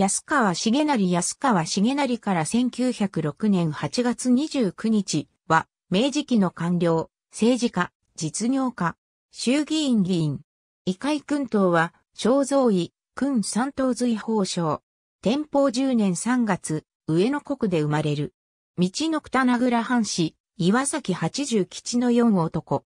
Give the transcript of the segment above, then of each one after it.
安川重成安川重成から1906年8月29日は、明治期の官僚、政治家、実業家、衆議院議員。異界君党は、肖像医、君三等随法省。天保10年3月、上野国で生まれる。道のくたなぐら藩士、岩崎八十吉の四男。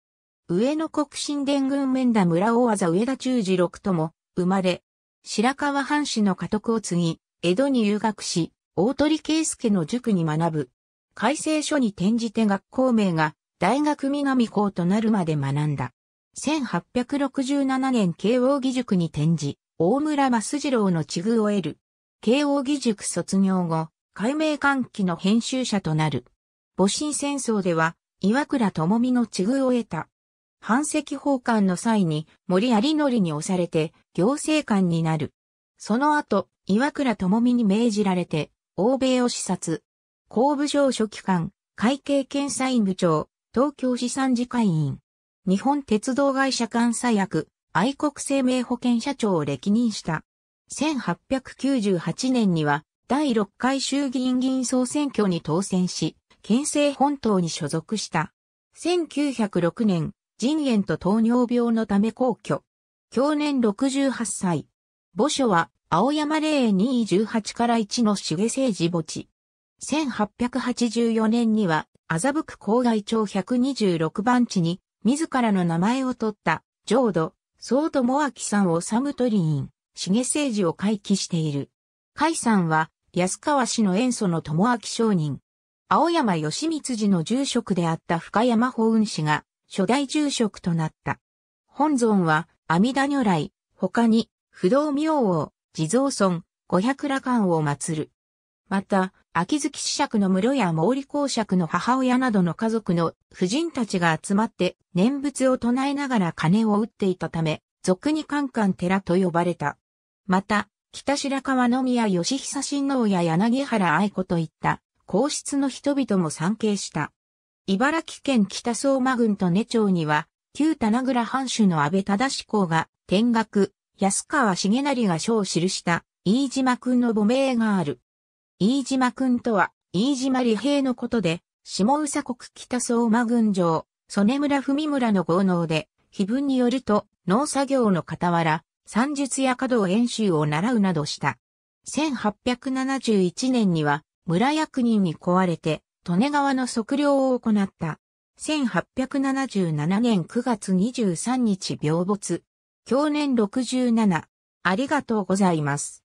上野国神殿軍面田村大技上田中次六とも、生まれ、白川藩士の家督を継ぎ、江戸に留学し、大鳥圭介の塾に学ぶ。改正書に転じて学校名が大学南校となるまで学んだ。1867年慶応義塾に転じ、大村益次郎の地遇を得る。慶応義塾卒業後、改名換気の編集者となる。戊辰戦争では、岩倉智美の地遇を得た。反石奉還の際に森有則に押されて行政官になる。その後、岩倉智美に命じられて、欧米を視察。公部省書記官、会計検査院部長、東京資産次会員。日本鉄道会社監査役、愛国生命保険社長を歴任した。1898年には、第6回衆議院議員総選挙に当選し、県政本島に所属した。1906年、腎炎と糖尿病のため皇居。去年68歳。墓所は、青山霊園2 18から1の重聖寺墓地。1884年には、麻布区郊外町126番地に、自らの名前を取った、浄土、総友明さんをサムトリイン、重聖寺を回帰している。海さんは、安川氏の塩素の友明商人。青山義光寺の住職であった深山法雲氏が、初代住職となった。本尊は、阿弥陀如来、他に、不動明王、地蔵尊、五百羅漢を祀る。また、秋月子爵の室や毛利公爵の母親などの家族の婦人たちが集まって念仏を唱えながら鐘を打っていたため、俗にカンカン寺と呼ばれた。また、北白川宮義久親王や柳原愛子といった、皇室の人々も参詣した。茨城県北相馬郡と根町には、旧棚倉藩主の安倍忠公が、天学、安川重成が書を記した、飯島君の母名がある。飯島君とは、飯島利平のことで、下宇佐国北相馬郡上、曽根村文村の豪農で、碑文によると、農作業の傍ら、算術や稼働演習を習うなどした。1871年には、村役人に壊れて、利根川の測量を行った。1877年9月23日病没。去年67。ありがとうございます。